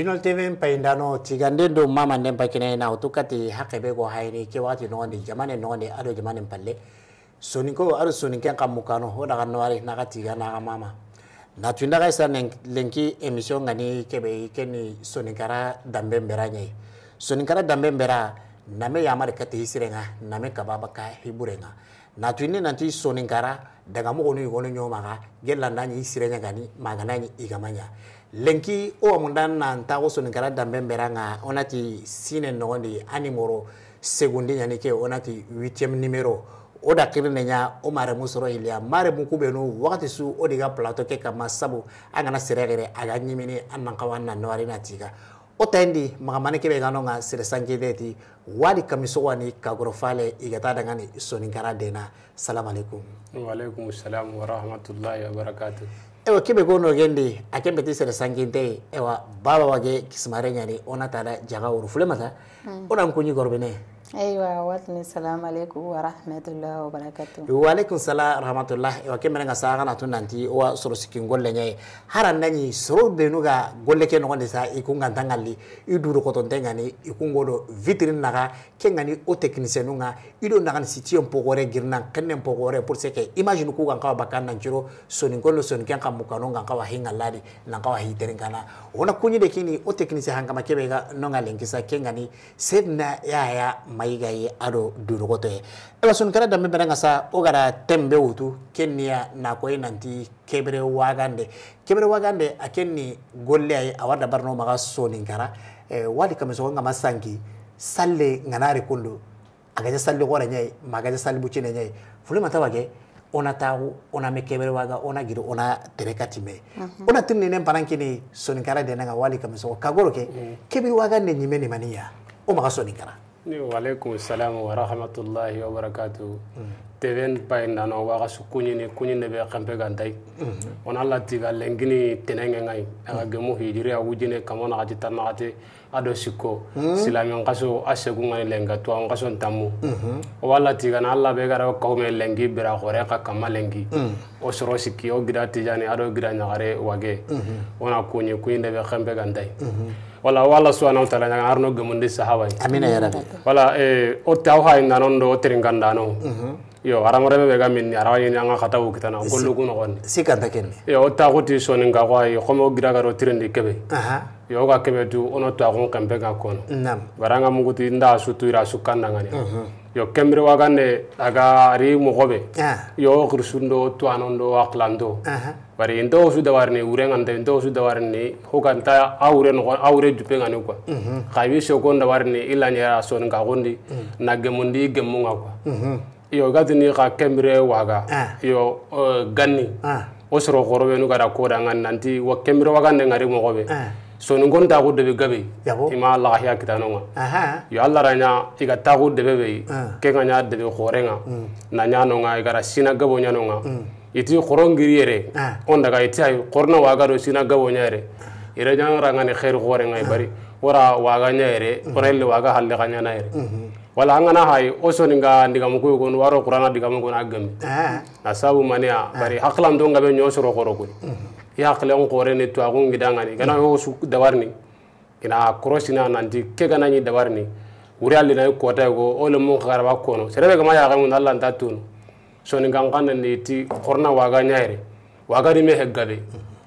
pinol tv n payindano tiganden do mama nden bakinayi na otu kati hakebe go hayini ke wakati nogondi jamane nogondi ado jamane palle soninko ado soninken ka mukano wo daga nowari naga tiga naga mama natunda ga isa lenki émission ngani kebe keni soninkara dambe nbera ɲayi soninkara dambe nbera name yamari kati hisirenga name kababa ka hiburenga natuni nanti soninkara dagamogonu igonu ɲomaga gelanda ɲi isirenɲa gani magana ɲi igamanya lenki o wamundan nan tago sonikala danben bɛra ka onati sine nɔgɔn de animoro segundi ɲani ke onati 8 nimero o da kiri ne ɲa o maremu sɔrɔ iliya maremu ku benu wagati su o de ka plato kɛ kama sabu an kana sirɛ kɛrɛ a ka ɲimini an nan kawa na nɔgɔri na tiga o ta ndi magamani kebe ka nɔ ka sirɛ sankete ti wali kamisogo ni kagorofale i ka taa danga ni sonikara den na salamu alaikum waalaikum salam warahmatullahi wabarakatuh ewa kebe ko nogende akembe tisere sanginte ewa baba wage kismare nyani ona tara jaga urufule mata mm. ona nkunyi gorbene aywa watumi salamu alaikum warahmatullah wabarakatu waalaikum salam rahmatullah wa ke menenga sa kana tun nanti wa soro sikin golle nyai haran nanyi soro benu ga golle ke nogonde sa i kun ganta ngalli i duru kotonte ngani i kun godo vitrine naga ke ngani o technicienu nga i do nagani sitiyen pogore girnan kennen pogore pour ce que imagine ku gankawa bakkan nanciro soninkollo soninken ka mukano gankawa hingalladi nankawa hiteren kana wona kunyi de kini o technicien hankama kebe ga nonga lenkisa ke ngani sedna yaya maiga ye ado durogoto ye ewa sunikara dambe benanga sa ogara tembe wutu kenya nakoye nanti kebre wagande kebre wagande akenni golle aye awarda barno maga soninkara eh, wali kamisogo ngama sangi salle nganari kundu agaja salle gore nyai magaja salle bucine nyai fulima tawage ona tagu ona mekebere waga ona giri ona terekati me mm -hmm. ona tinni nen parankini soninkara denanga wali kamisogo kagoro ke mm -hmm. kebiri waga ne nyime ni maniya o maga soninkara waleykum salam warahmatullahi wabarakatu mm-hmm. teben pay nano waxa su kuñini kuñine be xempe gantay mm-hmm. on alla tiga lengini tenenge ngay aga mm-hmm. gemu hijiri a wujine kamona xati tannaxate ado sikko silamen xaso a segu ngani lenga tuwan xason tammu o alla na alla be gara kawme lengi bira xore xa kamma lengi o soro sikki o gida tijani ado gida ñaxare wage wona kuñi kuñine be xempe gantay mm -hmm wala wala subhanahu wa ta'ala nyaga arno gamunde sahawai amina ya rabbi wala eh o tawha inna nondo o teringandano mhm. yo haramoreme ɓe ga minni arawa ñini anga xata wukitana gollugu noxonne sikanta kenne yo o taxuti sonin ga xoaye xome o giragaro tirindi keɓe yo ga keɓe tu ono twaxun kempe ga kono baranga muguti nda sutuira sukkandangani mhm. yo kembire ne aga ari moxoɓe ah. yo xirsundo twanon do a qilando bari en tawo su dawarni wuren anta en tawo su hokan ta a wure nogon a wure jupe ngani quoi xa wi sokon ni i lañera ya son ka kondi mhm. na gemundi gemung gemunga quoi mhm. iyo gatini ka kembre waga ah. iyo uh, gani ah. osro koro xoroɓe nu gara ngan nanti wa waga wagande ngari moxoɓe ah. so kon taku debe gabe ima hiya kita nga yo alla ranya ta taku debe be ke nga nya debe khore a mm. na nya no nga igara gabo nya no mm iti khoron giri yere ah. on daga iti ay khorna waga do sina gabo nyare ira jang rangani khair khore ngai bari wara waga nyare korelle waga halle kanya naire mhm. wala hangana hay oso ninga ndiga muku gon waro qur'ana diga muku agami ah. na sabu mania ah. bari haklam do ngabe nyoso ro khoro kuri ya hakle on khore ne to agun gidangani kana ho mhm. su dawarni ina krosina nanti ke gana ni dawarni wuri alle na ko ta go ole mun kharaba kono serebe ya soni kan kan nan ti korna waga nyaire waga di me heggade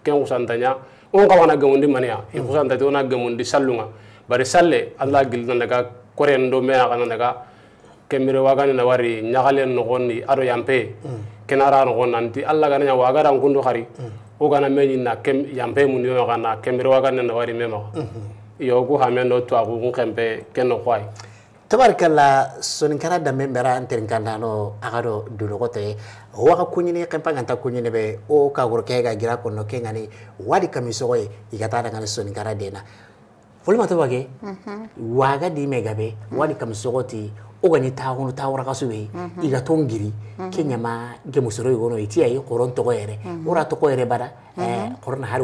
ken usantanya on ka wana gamundi mania e usanta to na gamundi sallunga bari salle alla gilna daga koren do me aga daga kemire waga ni nawari nyagalen no gonni ado yampe kenara no gonnanti alla ga nya waga ran kundu khari o ga na me na kem yampe mun yo ga na kemire waga ni nawari mema yo ku hamendo to agu kun kempe ken no kwai tabarikala soninkara danbe bɛra n terin kan dano a ka dɔ dulɔgɔ tɛ kuɲini kɛnpa kuɲini bɛ o ka gorokɛ ka gira kɔnɔ ke ŋani wadi kami sɔgɔ ye i ka soninkara dena na folima tɔ bakɛ mhm. waga di mhm. wadi kami sɔgɔ ti ogani taagunu taawuraqasu be mm-hmm. igaton giri mm-hmm. kenyama gemusoroyigono itiyayi qoron togo yere wora mm-hmm. togo yere bada qorona eh, hari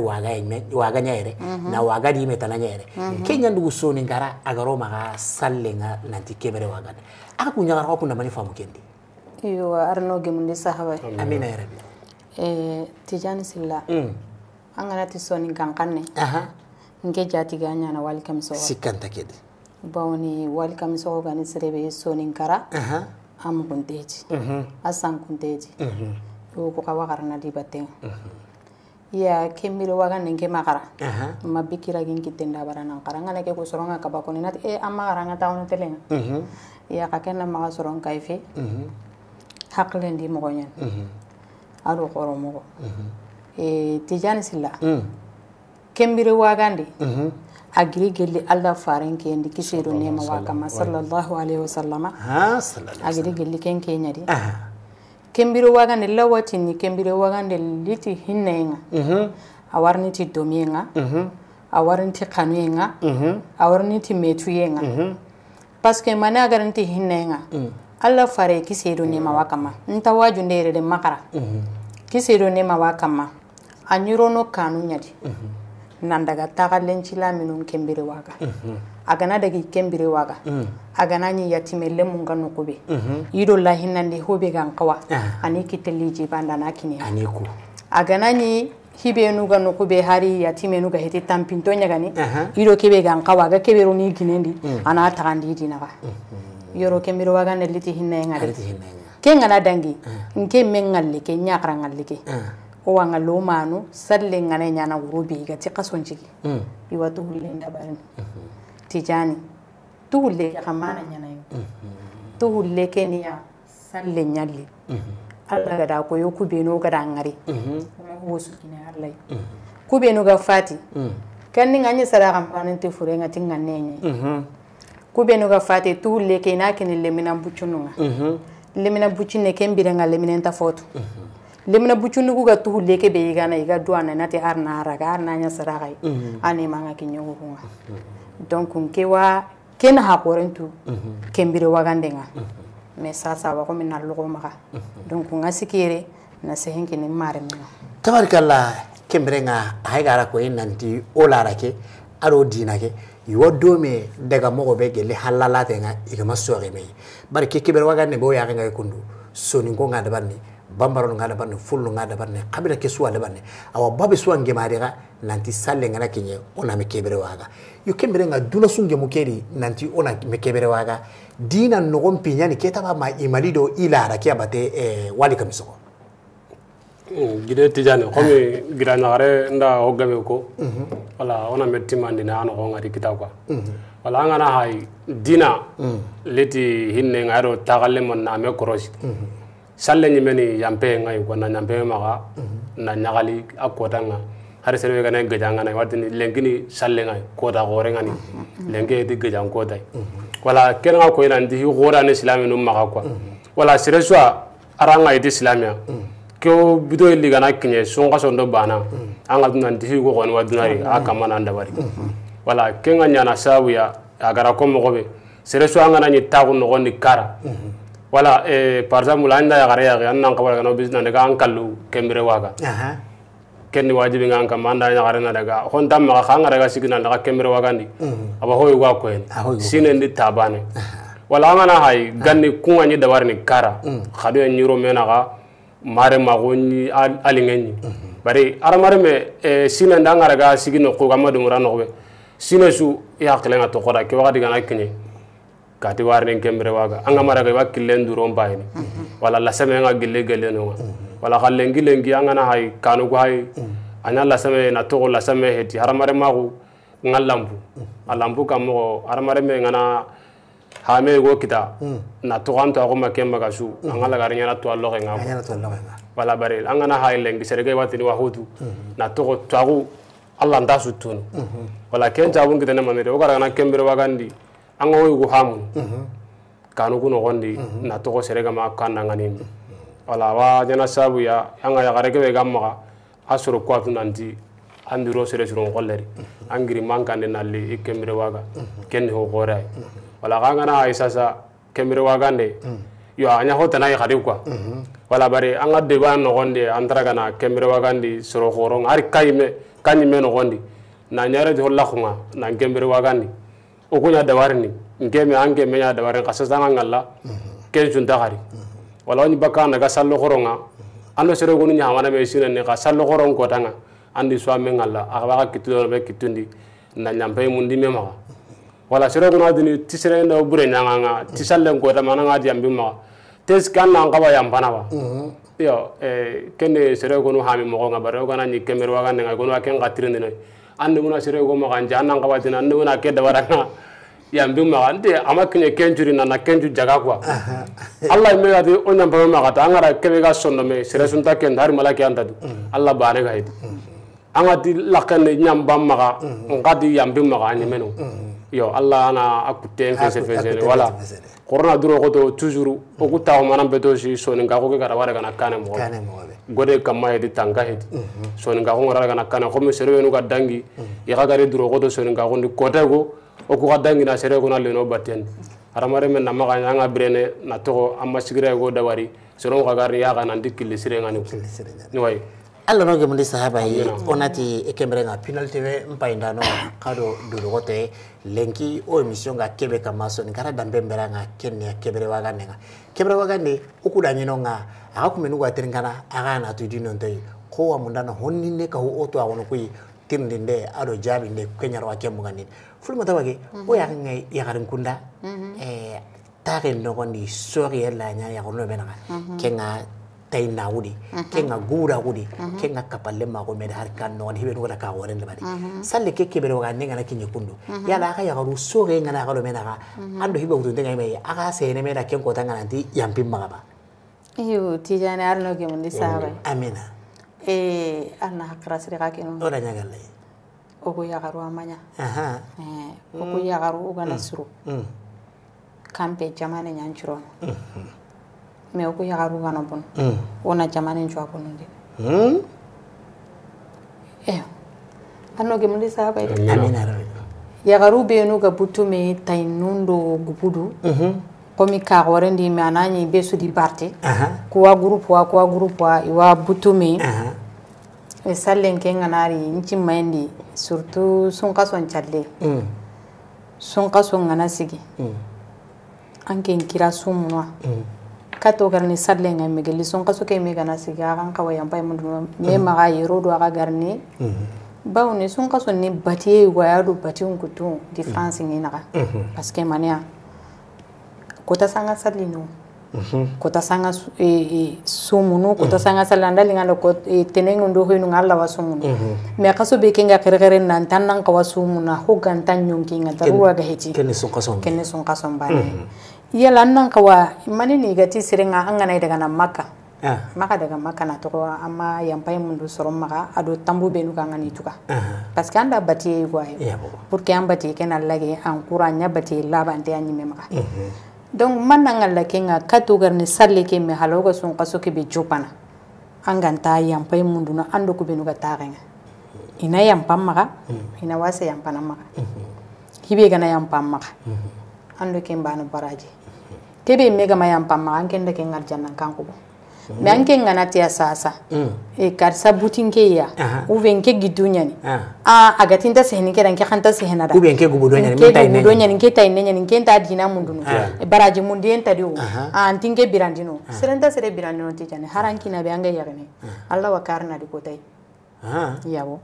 waaganya yere na waga waagadiime tananya yere eh, kenya ndugu soni ngara agaro maga sallenga nanti kebere waagada aga kunyagaraqa kundamani faamu kendi iyo arno gemundi sahabay amina ya rabbi eh, tijani silla mm. angana ganati soni ganqanne nke jaatigaa ñana wali kamiso sikkanta kedi baw ni walikamsɔgɔ ka ni sere be soninkara a mugunteji a sankunteji yo ko ka wagarana dibaten ya kembire waga nin ke magara ma bikira gin kiten da barana kara ngana ke ko soronga ka ba koni e eh, amma gara ngata on telenga ya ka kenna maga soron kaife haklen di mo gonya aro koro mo e eh, tijani silla mm. kembire waga ndi a giri gelli allah faren kendi kisero nema wa kama sallallahu alaihi wasallama a giri gelli ken kenyadi kembiro wagande lawatini kembiro wagande liti hinnayenga mhm. a warniti domiyenga mhm. a warniti kanuyenga mhm. a warniti metuyenga parce que mane a garanti hinnayenga mm. allah fare kisero nema wa kama nta wajunde yere de makara kisero nema wa kama a ɲirono kanu ɲadi nan daga tagalencila minnu kenberewaga a gana daga i kenberewaga a gana ɲi yatimɛlɛ mun ka nɔgɔ be i do lahinandi ho ani kiteli jibanda na kiniya a gana ɲi hibenu ga no hari yatimenu ga hete tampinto nyagani uh kebe ga nkawa kebe roni ginendi mm. ana tagandi dinaga mm-hmm. yoro kemiro waga ne hinna ngari ke ngana dangi uh -huh. nke men nyakra ngalle ko wanga lo salle ngane nyana gurubi ga ti qason jigi bi mm. wa tuhulle ndabarin mm-hmm. tijani tuhulle ga mana nyana yo mm-hmm. tuhulle kenya salle nyalle mm-hmm. alla ga da ko yo ku beno ga da ngari kuma ho su kina alla ku beno ga fati mm. kan ni ngani sara kam panin te fure ngati ngane nyi ku beno ga fati tuhulle ke na kinille minan bucununga lemina bucine ken birenga leminen ta fotu lemna bucuni ku ka tuhu leke be igana iga do ana nate arna raga arna nya saraga ani manga kinyo kunga donc nke wa ken ha porentu mhm. kembire wagandenga mais sasa wa mhm. ko minna maga mhm. donc nga sikire na sehin kini mare mina tabarikalla kembire nga ay gara en nanti o lara aro dina ke iwo dome daga mogo be gele halala tenga igama sore me bari ke kebere wagande bo kundu soningo nga dabarni bambaro ngala banne fullo ngala banne kabila ke suwale banne awa babe suwange marega nanti salle ngana kinye ona mekebere waga yu kembere nga dula sunge mukeri nanti ona mekebere waga dina nogon pinyani keta ba ma imalido ila rakia bate e, wali kamisoko hmm, gide tijane komi gira nagare nda hogabe ko mhm. wala ona mandi na ano ngari kita kwa mhm. wala ngana hay dina mhm. leti hinne ngaro tagalle mon na me korosi salle meni yampe ngai wana nyampe maga mhm. na nyagali akota nga hari serwe kana geja nga na ni lengini salle ngai kota gore ngani mhm. lenge di geja kota mhm. wala nga ko ina hi gora ne islami num maga kwa wala sireswa aranga idi islamia ya. kyo bido e ligana kinye songa sondo bana anga duna ndi ko kon wadunari akamana ndabari wala kenga nyana sabu ya agara ko mogobe sireswa nga na ni tagu no ni kara wala eh, par exemple an da yagare yage an nan kabara kana bisna daga an kallu kembere waga aha kenni wajibi ngan kam an da yagare na daga hon tam ma kan daga signa daga kembere waga ni mm-hmm. aba hoy wa ko en sine ndi tabane wala mana hay ganni kunga ni dabar ni kara mm. khadu en nyiro mena ga mare ma gonni alingen ni mm-hmm. bari aramare me eh, sine ndanga daga signo ko ga madumura no sine su ya klenga to khoda ke waga diga na kenye kati warne kembere waga anga mara ga wakillen duron bayni wala la seme nga gille gelle no wala khallen ngile ngi anga na hay kanu go hay anya la seme na to la seme heti haramare ma go ngalambu alambu mo haramare me ngana me go kita na to kan to ko makemba ga su anga la garnya na to allo nga wala bare anga na hay lengi ga watini wa hudu na to to Allah nda sutun wala ken jabun kita mamere manere o gara na kembere wagandi Mm-hmm. Mm-hmm. anga ga yugu hamu kuno nogondi na toko serega ma kanda ngani wala wa jana sabu ya anga ya yagare kebe gamma asuro asoro ko atu sere suro ngolleri mm-hmm. angiri giri man kande nalli ikemre waga kenni ho gore wala ga ngana aisa sa kemire waga ne yo anya ho tanai khadi kwa wala bare an ga nogondi an tara kana kemre waga ndi suro horong ari kaime kanyi me nogondi na nyare jo lakhunga na kemre waga ndi okunya dawarini ngeme ange menya dawarin kasa zanga ngalla ken junta hari wala ni baka naga sallo khoronga ando sere gonu nya hawana be sina ne ka sallo khoron ko tanga andi swame ngalla aga ka be kitundi na nyampe mundi mema wala sere gonu adini tisere na bure nyanga nga tisalle ko ta mananga di ambi ma tes kan na ngaba yambana ba yo eh kende sere gonu hami mo nga bare gona ni kemero waga nga gonu aken gatirinde ande muna sire go maga anja nan kawati nan muna ke da waranga ya mbi maga ande ama kinye kenjuri na na kenju jaga kwa Allah me ga de onya ba maga ta angara kebe ga sonno me sire sunta ken dar malaki du mm. Allah ba ga itu. Mm. anga di lakane nyam bam mm. maga ngadi ya mbi maga anyi menung iyo alla ana akutteen fesefesene wala korona duro koto toujours mm. oku taxumanan beto si soninkaxu ke gara wara gana kane moxo gode kamma hedi tanka hedi mm-hmm. soninkaxu ngara gana kane xomi serewenu ga dangi ixa mm. gari duro koto soninkaxundi kote go oku xa dangina sere kuna leno batten hadamareme namaxa anga birene na toxo a masigiraye go dawari soron xa garini yaxa nanti killisirengani ni way ala no gemde sahaba ye onati ekembere nga penalty we mpainda no kado dulugote lenki o emission ga kebe kamaso ni kara dambe mbera nga kenne ya kebere wagande nga kebere wagande ukuda nyino nga akakumenu kwa terinkana aga na tudino ntoyi ko wa mundana honni ne ka ho oto awono kuyi tirndi nde aɗo jaabi nde keñar wa kemmuga ndin fulma tawake mhm. o yakanga yakarin kunda mhm. e eh, taake nogondi soori e laña yakonoɓe naga kenga mhm tayna wudi mhm. kenga gura wudi mhm. kenga kapalle ma ko med har kan non hibe ngora ka woren lebari mhm. salle ke kebe roga ne ngana kinye kundu yala aka ya garu so ge ngana galo mena ga ando hibe wudu ndenga mai aka se ne mena ken ko tangana ti yampin magaba iyo tijani arno ke mun disabe amina eh arna hakra sire ka kinu ora nyagalle ogo ya garu amanya aha eh ogo ya garu ugana mm. suru mm. kampe jamane nyanchuro mhm mɛ u ko yagaru kana bɔnɔ mm. wona jamana njwa kono ndi mm? eyo anoge mulisa hapa ili amina rabi yagaru be no ga butu me tainundo gubudu komi mm-hmm. ka gore ndi me ananyi be su di parte kuwa group wa kuwa group wa iwa butu me e sallen ke nganari nchi maendi surtout sun kaso nchalle mm. sun kaso ngana sigi anke nkira sumunwa mm. kato garni sadle ngai li son ka soke me gana sigi akan kawa yampa mundu mm-hmm. ma ga yero do aga garni mm-hmm. ba wuni son kaso ne batiye waya bati wun kutu difference mm-hmm. ngi naga mania kota sanga sadle no kota sanga e, e, sumunu kota sanga salanda linga no teneng undu ndo nung wa sumunu me kaso be kenga kere nan tan nan kawa sumuna ho gantan nyonki nga ga kene son kaso kene son kaso bane yala nan kawa mani ne ga ti sirin an gana daga nan maka ah. maka daga maka na tɔgɔ an ma yanpa ye mun do sɔrɔ maka a do tanbu bɛ n'u kan ka ni tuga ah. parce que an da bati ye kuwa ye pour que an bati ye kɛna lage an kura an ɲa bati ye laban tɛ an ɲimɛ maka mhm. donc man nan ka lake nka ka to gar ni salle ke mɛ halaw ka sun kaso ke be jo pana an kan ta yanpa ye mun duna an do ku bɛ n'u ka taga ŋa mhm. ina yanpan maka mhm. ina wasa yanpana maka hibe gana yanpan maka an do ke n bani baraji tebe mega mayan pamma ma kende ke ngar janan kanko oh. bo me an ken ngana tiya sasa hmm. e sa butin ke ya u ben ke gidunya ni ah. a agatin ta sehni ke ranke khanta sehna da u ben ke gubudunya ni ke gubudunya ni ke tayne ni ke ta dina mundunu ah. e baraji mundi en diu a an tinge birandino ah. serenta sere birandino ti jane haranki na be anga yagne allah wa karna di kotai yabo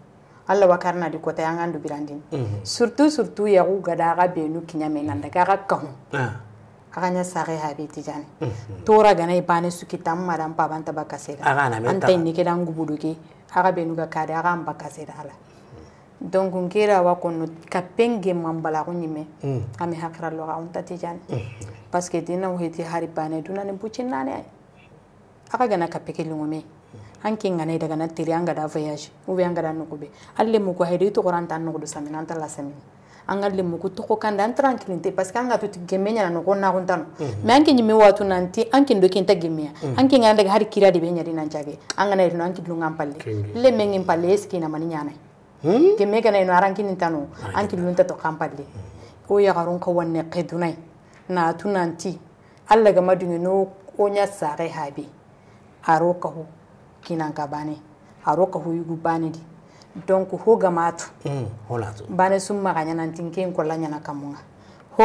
allah wa karna di kotai an andu birandin mhm. surtout surtout ya u gada ga benu kinyame nan daga ga aganya sare habiti jane hmm, hmm. tora gana ipane sukitam madam paban tabakasera agana meta anta inike dan gubuduki aga benuga kare aga ambakasera ala donc nkera wa kono ka mambala ko nyime hakra hmm. lo ga unta tijane parce que dina wo hari bane duna ne bucin aga gana ka lungume anke ngana daga na tiri anga da voyage uwe anga da nukube alle mu ko hedi to qoranta nukudu samina anta la samina an ka lemuku tɔgɔ kan da an taara parce que an ka to gɛmɛ ɲana nɔgɔ nakun tan no mɛ mhm. an ke ɲimɛ waatu na n an ken do ken tɛ an ke ŋana hari kira de bɛ dina njage jage an kana yirino an ki dulun kan le mɛ ŋin palle est ce que namani ɲana hmm? gɛmɛ kana yirino aran no an ki dulun to tɔ kan ya garon ko ka wanne qedunai na tu nan ti alla ga madunyo no o nya sare habe aro ka ho kinan ka bane aro ka ho yugu bane di donc ho gamatu mm, holatu bane summa ga nyana tinke ko la nyana kamunga ho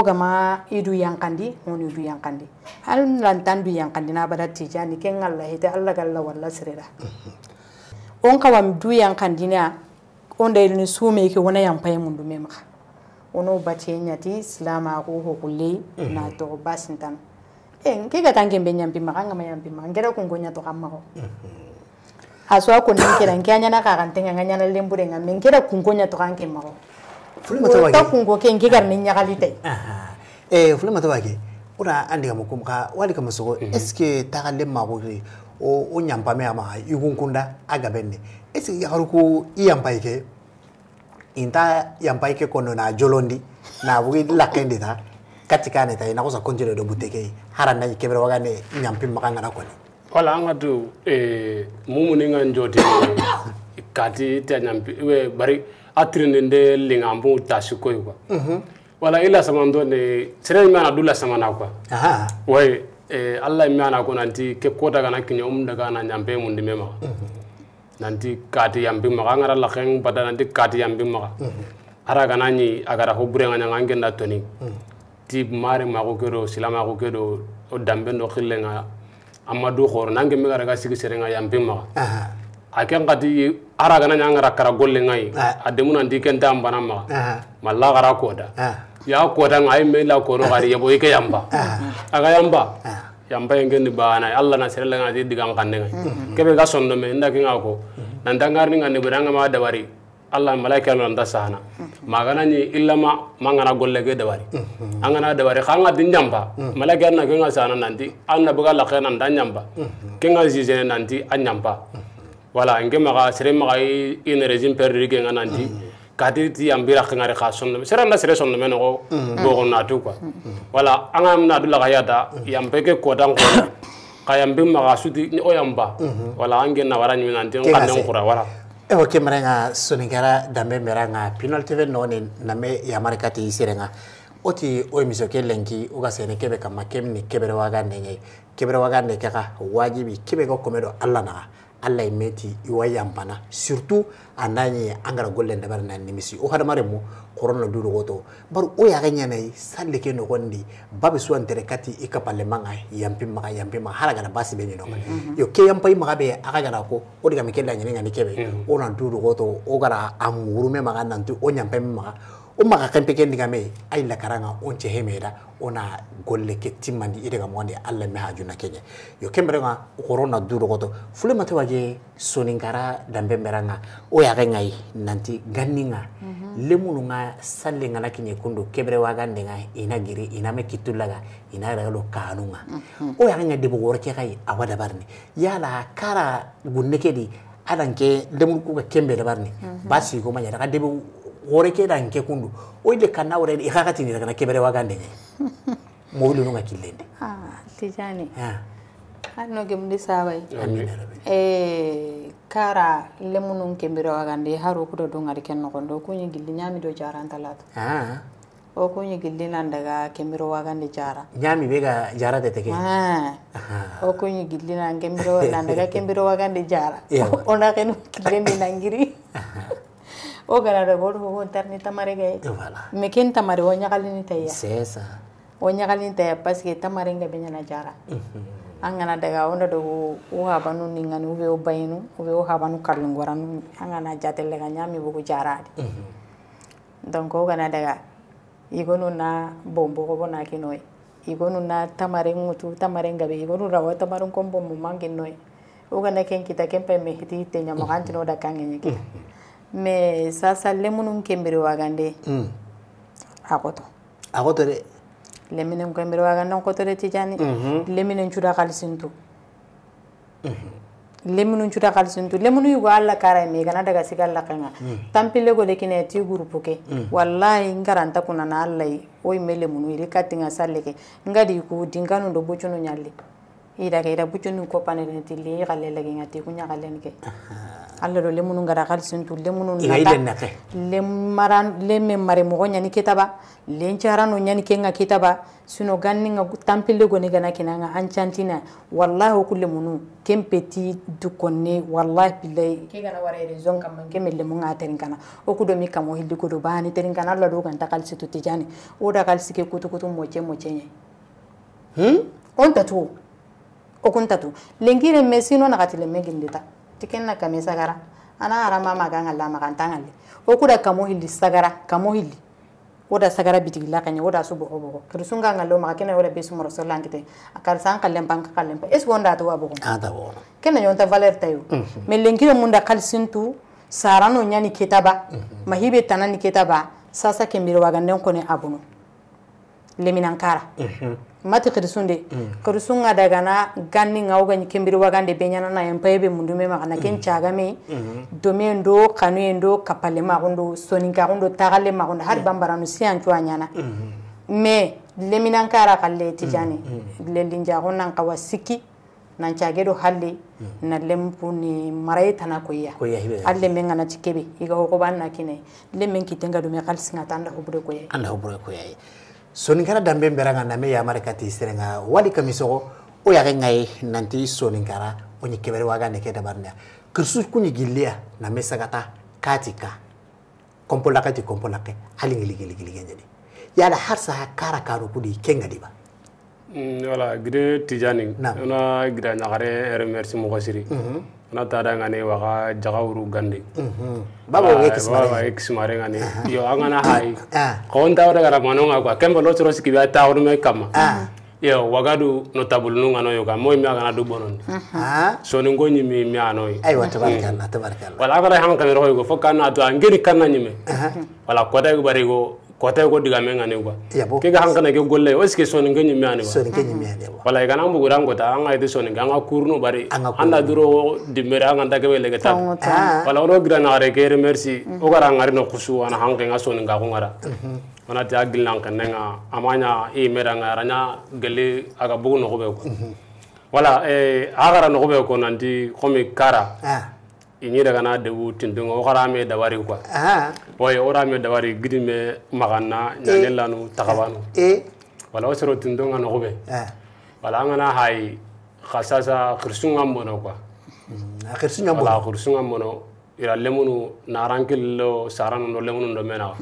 idu yankandi honi idu yankandi al lantan du yankandi na bada tijani ken Allah hita Allah galla walla sirira hmm. on ka wam du yankandi na on da irin su mundu me maka ono bace nyati islama ko ho na to basintan en eh, ke be nyampi maka ngama yampi maka ngera ko ngonya to kamma aswa ko nin kera nke anyana ka kan tenga nganya na lembure nga men kera kungo nya to kan ke mo fulima to wage ta kungo ke nke gar nin nyagali te aha eh fulima to wage ora andi ga mukum ka wali ka musugo mhm. eske ta ga lemma ko ri o o nyampa me ama yugun kunda aga benne eske ya haruko iyampa ike inta yampa ike kono na jolondi na bugi lakendi ta katika ne ta ina ko sa konjele do buteke hara na ikebere waga ne nyampi makanga na koni wala nga tu eh, mumu ni njoti kati te nyampi we bari atri nende lingambu tasiko kwa mhm. wala ila samando ne sere mi ana dula samana kwa aha we eh, alla mi nanti ke kota kana kinyo umda kana mundi mema mhm. nanti kati yampi maka ngara la pada nanti kati yampi maka mhm. ara kana nyi agara hubure nga nyanga ngenda toni Tib mare mako kedo silama ko odambe ndo khilenga amadu khoro nange me gara ga sigi serenga yambe ma aken kati ara gana nyangara kara golle ngai ademu nan diken dam bana ma malla gara koda ya koda ngai me la koro gari yebo ike yamba aga yamba yamba yengendi bana alla na serenga ngati digang kanne ngai mhm. kebe ga sondo me ndaki ngako mhm. nandangar ni ngani beranga ma dabari allah malaika no nda sahana magana ni illa ma mangana golle ge dabari mhm. angana dewari, khanga din nyamba mhm. malaika na kenga sahana nanti anna buga la khana nda mhm. ke kenga jije nanti an nyamba wala nge maga sere maga in regime perdi ge ngana nanti kadir ti ambira khanga re khason sere na sere son meno go go na tu kwa wala anga na dula ga yada ke ko ko kayambe maga suti ni oyamba wala ange na warani nanti ngana ngura wala ewa ke merenga sonikɛra danbe merenga pinol tv nɔɔni nambe yamarika ti sirenga wo ti wo emisio ke lenki wo ka sene kebe kama kem ni keberewaga nenge keberewaga ne kaka wajibi kebe ka kome do alla naga alla ye mɛn ti i e wa yanbana surtout a n'a ɲɛ an gara gollen dabara na nimisi o hadamaren mu kɔrɔn na du dogotɔ bari o y'a kɛ ɲɛna ye sali ke nɔgɔn di ba be so antere kati i ka palɛman ka yanpi maga yanpi maga hala gana basi be ɲinɔ yo ke yanpa i maga be a ka gana ko o de kami ke laɲini ka ni kɛbɛ o na du dogotɔ o gara a mugurumɛ maga nanti o ɲanpɛ mi maga umma kan peken diga me ay la karanga on che hemera ona golle ke timmandi ide ga monde alla me hajuna kenya yo kembere nga corona duro goto fule mate waje soningara dambe meranga o ya ga ngai nanti ganninga lemunu nga salle mhm. nga lakinye kundu kebere waga ndenga ina giri ina me kitulaga ina ragalo kanunga mhm. o ya ga ngai debo worke kai awada barni yala kara gunne kedi adan ke ku ga kembe da barni mhm. basi ko manya daga debo worekera nke kundu oide kana ore ikakati ni kana kebere wagande nye mobile nunga kilende ah tijani ah ano ke mundi sabai eh e, kara le munun kebere wagande haro kudo dongar ken no kondo kunyi gilli nyami do jaran talata ah o kunyi gilli nan daga kebere wagande jara nyami be ga jara de teke ah o kunyi gilli nan kebere nan daga kebere wagande jara ona ken kilende nangiri o gara da goto ko internet tamare ga voilà me ken tamare wonya kalini tayya c'est wonya kalini pas pas que tamare nga benya na jara mhm. angana kana daga wanda da o habanu ni ngani ube o bayinu ube o habanu karlin goranu an kana jatelle ga nyami bugu jara di mhm. donc o daga igonu na bombo ko bona kinoi igonu na tamare ngutu tamare ngabe igonu rawa tamarun kombo mumangin noi o na ken kita ken pe mehiti tenya makantino mhm. da kangenye kita mais sasa lemunu kembere wagande a mm. a akoto de leminen kembere wagande koto de tijani mm mm-hmm. leminen cuda kalisintu mm -hmm. lemunu cuda kalisintu lemunu yugo alla kara me gana daga siga alla kanga mm. tampile go de kine ti groupe ke mm. wallahi ngaranta kuna na alla o mele munu ile katinga salleke ngadi ku dinganu ndo bochuno nyalle mm ida ga ida bucunu ko panene ti li alla do lemunu ngara gal suntu lemunu nata le maran le me mare mo gonya kitaba le nyani ke kitaba sino ganni nga tampille go gana kina nga ancantina wallahi kullu munu kem peti du konne wallahi billahi ke gana ware raison kam man kem le munga kana o kudo mi kam o hilli kudo bani terin kana alla do gan takal situ tijani o da kal sike kutu kutu mo che mo che hmm on tatu okuntatu lenkire me sino nakati lemme gindita tikenna kame sagara ana arama maganga la magantangalle okuda kamo hilli sagara kamo hilli woda sagara bitigila kanya woda su bogo bogo kirsunga ngallo maga kena woda besu moro so lankite akar san kallen banka kallen pa es wonda to wabogo ada ah, wono kena yonta valeur tayo mhm. me lenkire munda kalsintu sarano nyani ketaba mhm. mahibe tanani ketaba sasa kembiro waganden kone abuno leminan kara mhm. mati khirisunde mm. daga na gani ngao gani kembiri wagande benyana na yampa ebe mundume magana ken mm. chagame mm-hmm. dome ndo kanu ndo kapale ma magundo soninka gundo tagale magundo har mm. bambaranu siyan chwa nyana mm-hmm. me leminan kara kalle tijani mm-hmm. le linja gonan kawa siki na chage do halle na lempu ni marai tana koya alle men ngana tikebe iga ko banna kine lemen kitenga do me kalsinga tanda hubure koya anda hubure koya soninkara dambe mbera nga namɛ ya ka t'i wali kamisɔgɔ o yagɛ nanti soninkara o ɲi kɛbɛri waga nɛkɛ dabarinaya kirisu kuni giliya namɛ sagata k'a ti ka kɔnpolaka ti kɔnpolakɛ hali ŋiligiligiligenjɛde yala harisa kara karo kudi kenga diba mm, wala gire tijani na gida nakare remerci mɔgɔ siri mhm. na tara ngani waka jaga uru gande baba mhm. we kismare ah, baba we kismare ngani yo angana hai ah. kon ta ora garamano nga kwa kembo lo choro sikiba ta uru me kama yo waga no tabulu nu ngano yo kama mi aga na du bonon so ni ngonyi mi mi ano yi ai wata barkalla tabarkalla wala agara ham kamero ko fokana to angeni kanna nyime wala ko go bari go kota ko diga men ngane kwa ke ga hankana ke golle o ske sonin ganyi me ane sonin ganyi me ane wala ga nan buguran kota an ga ite sonin ga an kurno bari an da duro dimera an da ke wele ke ta ah. wala ro gira na re merci o ga ran ngari no kusu ana hanke ga sonin ga ko ngara wana ta agil nan kan nga mhm. amanya e mera ngara nya gelle aga bugu no ko be ko wala e agara no ko be ko nanti komi kara ah. ini daga na debu tindunga o xara me dawari quoi waye o ra me dawari gidi me maxanna ñanelanu e- taxabanu e- wala wo soro tindunga noxuɓe wala a ngana xay xa sasa xirsunga mbono quoi mm, wala xirsunga mbono ira lemunu narankillo saranono lemunu do menaxa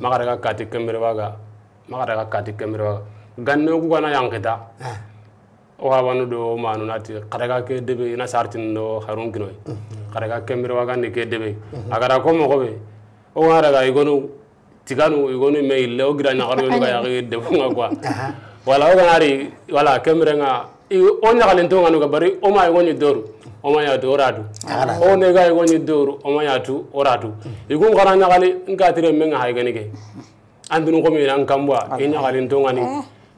maxa mm. daga kati kembire waga maxa daga kati kembire waga ganne kugana yanxita waxawanu do manunati xadaga ke debe ina sartin do harun kinoy xadaga kemir wagandi ke debe agara ko mogo be o waraga igonu tiganu igonu me ille o gira ñaxar yonu ga yaxi defunga quoi wala o ganari wala kemirenga o ñaxalentonganu ga bari o ma igoñi doru oma yatu oratu o nega igoñi doru oma yatu ratu igun xara ñaxali nkatire tire menga xaygenike andunu xomina n kambwa i ñaxalentongani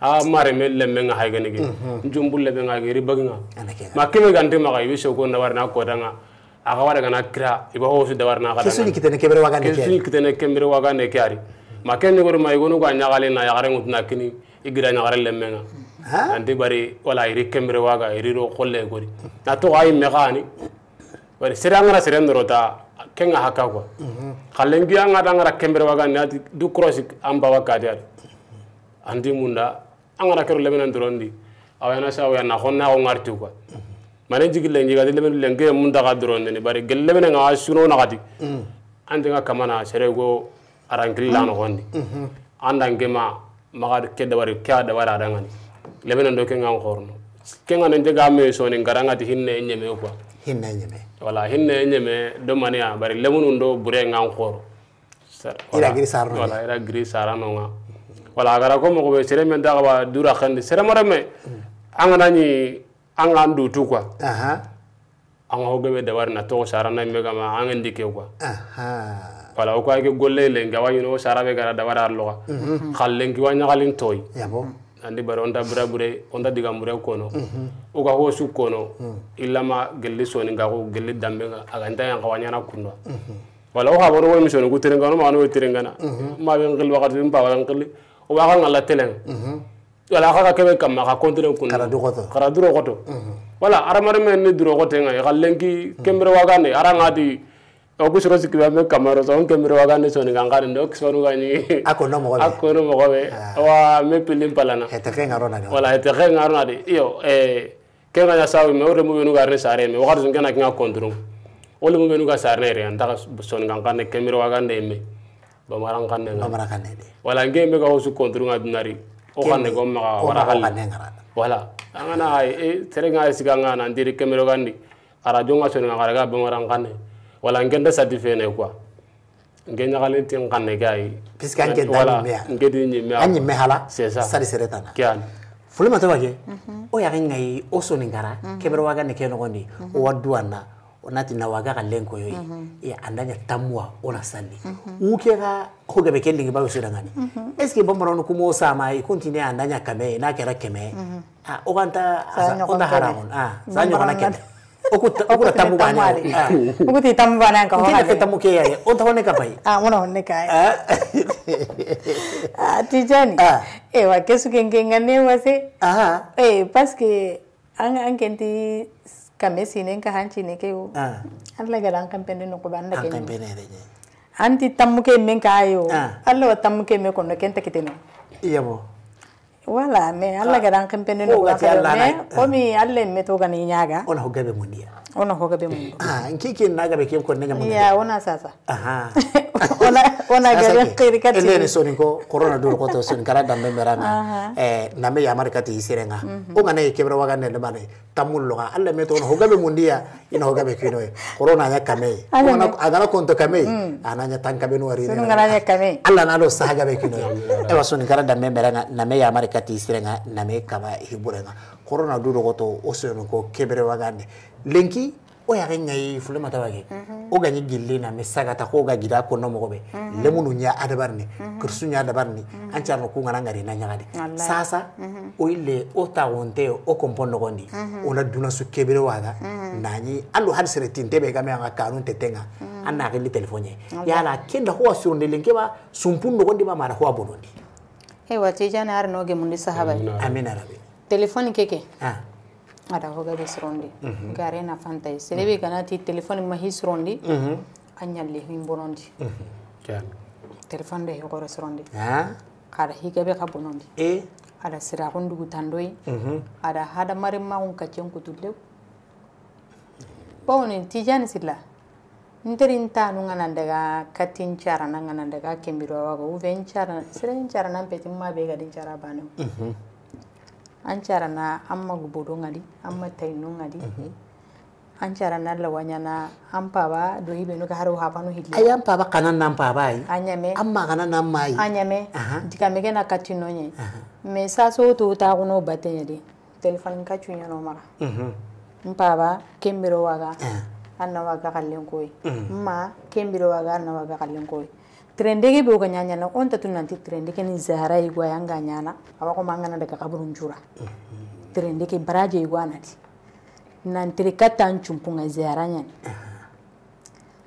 a mare me lemme nga hayge nigi mm-hmm. njumbu lemme nga hayge ri baginga ma kebe gante maga na warna kota nga aga wara gana kira iba ho su dawarna kada kesuni kitene kebere waga kitene kebere waga ne kyari ma kenni gor ma igonu ga nyagale na yagare ngutna kini igira nyagare lemme nga andi bari wala iri kembere waga iri ro kolle na to ay ta kenga haka kwa mm-hmm. kalengi anga dangara kembere waga ne du cross amba wakati munda angara kero lemena ndrondi awena sa awena khonna ko ngartu ko mane jigille ngi gadi lemena lenge mun daga drondi ni bari gellemena nga suno na gadi ande nga kamana serego arangri lano gondi anda ke dabari kedda bari kya da wara dangani lemena ndo ke ngang khorno ke ngane ndega mee soni ni ngaranga ti hinne nyeme ko hinne nyeme wala hinne nyeme do mania bari lemunu ndo bure nga khoro ira giri sarano wala ira giri sarano nga wala agara ko mogo be sere men daga ba dura khandi sere mo reme anga nani anga ndu tu kwa aha anga ho gebe da warna to sara na me gama anga ke kwa aha wala ko age golle le nga wayu sara be gara da warar loga len ki mhm. nya khalin toy bom andi bare onda bura bure onda diga mure kono mhm. uga ho su kono mhm. illama gelle soni nga ko gelle dambe nga aga nda yang kawanya na kunno wala o ha boro wo mi soni ku ma no terenga ma be ngel wakati mpa wala ngel o b'a ka ŋala tɛnɛn wala a ka ka kɛmɛ kama ka kɔntine kun kara durɔgɔtɔ wala adamaden men ni durɔgɔtɛ nga ka lenki wa waga ne ara ŋa di o ku sɔrɔ sigilen bɛ kamaro sɔn kɛmbere waga ne sɔni kan ka nin dɔ sɔni ka ɲi a mo mɔgɔ bɛ a kɔnɔ mɔgɔ bɛ wa mɛ pili palana ke ngaro na wala ke ngaro na de iyo eh ke nga ya sawi me o de mu bɛ n'u ka sare mɛ wagati sun kɛna kin ka kɔntoro o de mu bɛ ka sare re an taga sɔni kan ne kɛmbere waga ne me bamaran kan ne bamaran kan ne wala ngem be ko su kontro nga dunari o kan ne go ma wala hal wala angana ay e tere nga siga nga nan diri kemero gandi arajo nga sonu nga ga bamaran kan ne wala ngenda certifié ne quoi nge ñagalen tin kan ne gay puisque anke dali mea nge di ñi mea anyi me hala c'est ça sari sere tana kian fulema to wake mhm. o ya ngai o sonu ngara mhm. kemero waga ne ke mhm. o waduana onati na waga ka lengo yo ya mhm. andanya tamwa ona sani mhm. ukega ga ko gabe kendingi bawo sirangani est mhm. eske bomba no kumo sama i kontine andanya kame ah, ah, na kera keme ah o kanta ona haramon ah sanyo kana kende okuta okuta tamu bana okuti tamu bana ka ho kende tamu ke ya on ta honne ka pai ah eh? ona honne ka ah tijani e wa kesu kengengane wase ah eh parce que an an kenti kame sinen ka hanci ne ke o Allah ga ran kampene no ko banda ke kampene re je anti tammuke men ka ayo Allah wa tammuke me ko no kenta kiteno yabo wala mais alla ah. gadan kempene no oh, wati alla na komi alla me to gani nyaga ona hogabe mundia ona hogabe mundia ah nkiki nagabe kem ko nenya mundia ya ona sasa aha ona ona gabe qiri kati ele ne soni ko corona dul ko to soni kara dambe meranga eh nambe ya markati isirenga o ngana kebra waga ne bane tamul loga alla me to ona hogabe mundia ina hogabe kino corona ya kame ona agana konto kame mm. ananya ah, tanka benu wari ngana ya kame alla nalo sahaga be kino e wasoni kara dambe meranga nambe ya markati kati sirenga name kaba hiburenga korona du dogoto oseno ko keberewagande lenki o y'a kɛ ɲa ye fulemata b'a kɛ mhm. o ka ɲi gilile na mɛ saga ta k'o ka gida kɔnɔna mɔgɔ mhm. bɛ lɛmu nu ɲa adabari ni mhm. kirusu ɲa adabari ni an cari ko kana ŋari na ɲaga de sasa o yi le o ta wɔn tɛ o kɔnpɔ nɔgɔn di o na dunasu kebere wa ka na ɲi hali hali sɛrɛ tin tɛ bɛ ka mɛ an ka kanu tɛ tɛ kan an n'a kɛ ni telefɔni ye yala kenda ko wa surundilen kɛ ba sunpun nɔgɔn de ba mara ko a bɔdɔn di aiwa tijani ari noge mundi sahabai amin telefoni keke ah. ada hoga be srondi mm gare na fantai mhm. ganati telefoni mahi srondi mm -hmm. anyalle bonondi mm -hmm. yeah. telefoni de hogore srondi kada higabe ka bonondi e ada sirakun dugu tandoi mm -hmm. ada hadamare magun kacen kutulew bawni tijani sila ntirin ta nu ngana daga katin cara na ngana kembiro wago uve ncara sere ncara na peti ma be ga ncara bano mhm. an cara na amma gubodo ngadi amma tainu ngadi mhm. an cara na lawanya na an paba do ibe no haru ha hidi ayan paba kanan nan paba ai anyame amma kanan nan mai anyame dika mege na katino nye me sa so to ta kuno batenye de telefon ka no mara n mhm. paba kembiro waga eh anawagakallenkoy mm. ma kembirowaga anawagakallenkoy trendege be ga nyanyana on tatu nanti trendege ni zahara igwa yanga nyana aba ko mangana daga kaburun jura mm-hmm. trendege baraje igwa nati nan trikata nchumpunga zahara nyani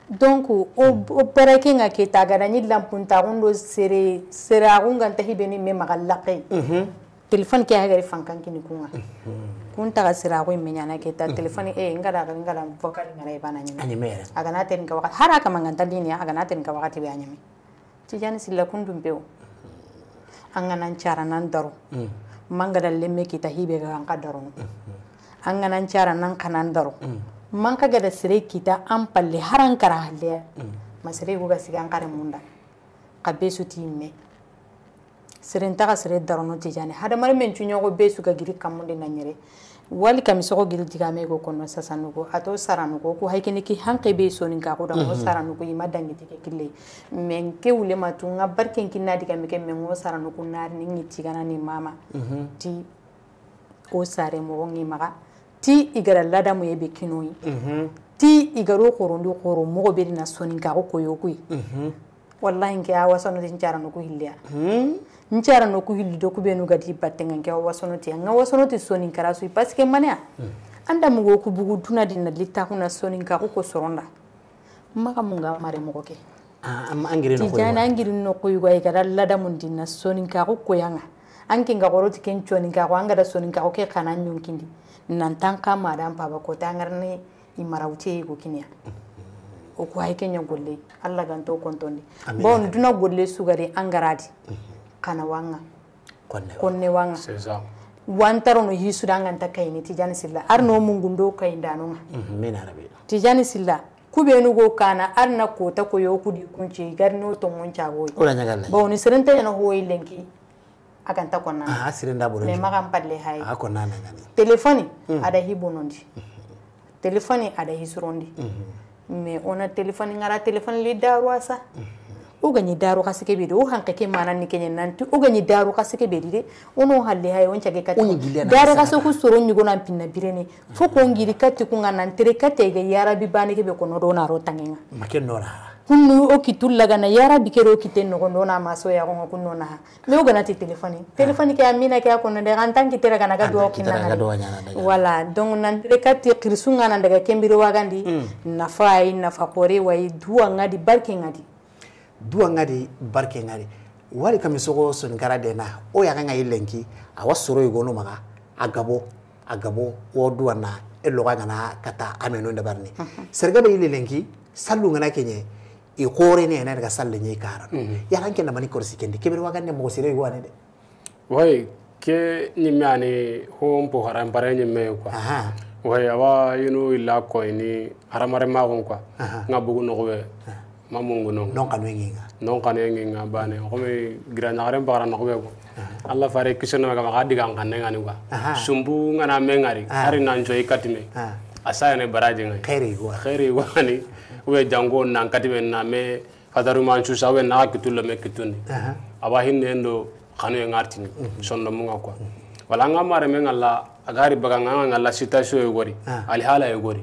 donc o mm. pereke nga ke tagara ni lampunta gundo sere sere agunga ntahi me magallaqe mm-hmm. telefon ke hagari fankan kini kunga mm-hmm. kun taga sira ko imenya na ke ta telefoni e eh, da ngara vocal ngara bana nyame anyame aga na ten ka wakati hara kama nganta dini ya, aga na ten ka wakati be anyame ti jani sila kun dum beo anga nan cara nan daro mm. mangada lemme kita hibe ga an ka daro mm. anga nan cara nan kanan daro mm. man ka gada sire kita an palle haran kara halle sire go ga sigan kare munda ka besu ti me ntaka daro no ti jani hada mari men chunyo go besu ga giri kamunde na wali kamisogo gili digame go kono sasa nugo ato saranugo ko haykini ki hanqe be soni ga ko da ko mhm. saranugo ima dangi tike kille men ke matu nga barken kinna digame ke men go saranugo nar ni ngiti kana mama mhm. ti o sare mo ngi maga ti igara lada mu yebe kinoi mhm. ti igaro korondi koro mogo be na soni ga ko koyo kuyi wallahi ke awa sono din jaranugo hilya n cara no ku hilli do ku benu gati batte ngan ke wasono ti nga wasono ti soni kara su parce que mane hmm. anda mugo ku bugu tuna din na litta kuna soni ka ko soronda maka munga mare mugo ke amma ah, angiri angiri no ko yugo ay kara lada mun din na soni ka ko koyanga anke nga goroti ken choni ka ko anga da soni ka ko ke kana nyunkindi nan tanka madan baba ko tangarne imarawte ko kinya o hmm. ko ay kenya golle alla ganto kontondi bon duna golle sugari angaradi mm -hmm kana wanga konne wanga wantaro no hisura ngan takayni tijani silla arno mungundo kayndano mhm, min arabi tijani silla kubenu go kana arna kota ko yokudi kunce garno to munca goy bo ni serenta yana hoyi lenki akan ta kɔnna ah sirinda bolo mais makan palle hay ah kɔnna na ngani telefoni mm. ada hibonondi mm -hmm. telefoni ada hisurondi mm -hmm. mais on telefoni ngara telefoni li darwa mm -hmm uganyi daru kasike bedi uhanke ke mana ni kenye nanti uganyi daru kasike bedi de uno halle hayo oncha ke kati daru kaso ku soro nyugo pinna birene foko ngiri kati kunga nantere kati ga yarabi bani ke be kono do na ro tangenga maken no na hunu o kitullagana yarabi kero o kiten nogo do na maso ya gongo kunno na me ugana ti telefoni ah. telefoni ke amina ke akono de antan ki tera kana ga do kinna wala donc nantere kati qirsu ngana daga kembiro wagandi na fa hmm. ay na fa kore way duwa ngadi barke ngadi duwanga de barkenga de wali kami sogo sonikara dena o yakanga i lenki awa soro yugono maga a gabo a gabo wo duwanna i e loga gana ka ta ameno dabarini serga be i le lenki sallu ngana kenye i korene yana daga salle nye karan mhm. yaran ke namani korsi kendi kebere waga ne mogo sere yuwane de wai ke nyimme ani hompo haran bare nyimme kwa wai awa yinu illa koini haramare magon kwa nga bugu nogobe ma mungu no non kanu nginga non kanu nginga bane ko mi gira na garen no ko Allah fare kisana ga ga diga kan ne ba sumbu ngana me ngari hari nan joy katime asaya ne baraje ngai khairi wa khairi wa ni we jango nan katime na me fadaru man chu sawe na kitulo me kituni aba hinne ndo kanu ngartini mhm. sonno munga kwa wala ngamare me ngalla agari baga nganga ngalla sita so yogori alihala yogori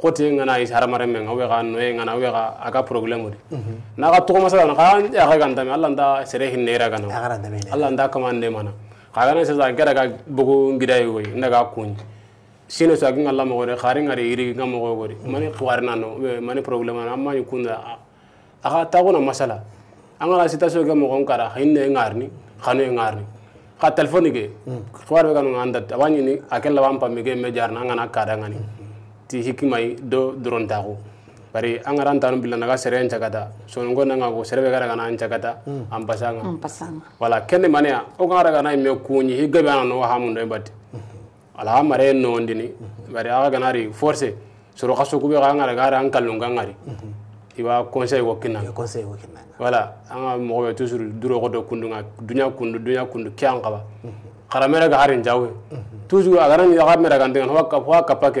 xote ngana is haramare men hawe ga noye ngana hawe ga aga problème di na ga to masala na ga ya ga ganda me Allah nda sere hin ne raga na Allah nda kama ne mana ka ga na se zan kera ga bugu ngida yoy nda ga kun sino sa Allah mo gore khari ngare iri ga mo gore mani khwarna no mani problème na amma ni kunda aga ta go na masala anga sita so ga mo gon kara hin ne ngarni khano ngarni ka telephone ge khwar ga no anda awani ni akel lawan pamige me jarna ngana kada ngani ti hikimai do dorontaxu bari angaran gara bila naga sere n cakata sonongo nanga ko sere gara gana cakata mm. ampasanga mm, wala kene manea o kan gara gana ime no i gabe ana nowa hamundo i mm-hmm. ala ha mare nowondini bari aga ganari forcé soro ka sokube xa ngara gara ngari mm-hmm. wo wala anga ga ya be tusuru duro ko do kundunga dunya kundu dunya kundu ke an xaba ga harin jawe mm-hmm. toujours agaran gara ñaxa mere gantengan fowa kapa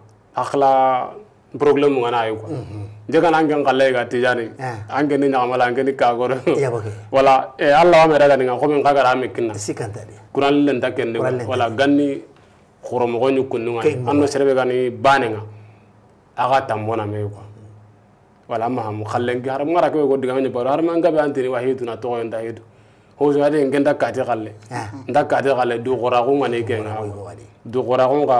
akhla problem ngana ayo ko jaga nan gan kalle ga tijani an gan ni nyamala an gan ni kagoro wala e allah wa mera ga ni ko min kaga ra mekinna sikanta de kuran len ta kende wala ganni khoromo go ni kunnu ngai anno serebe ga ni banenga aga tambona me ko wala ma ham khallen ga har mara ko diga ni baro har man ga ban tiri wahidu na to yon da hidu ho so ade ngen da kati kalle nda kati kalle du khora ko ngane ke nga du khora ko ga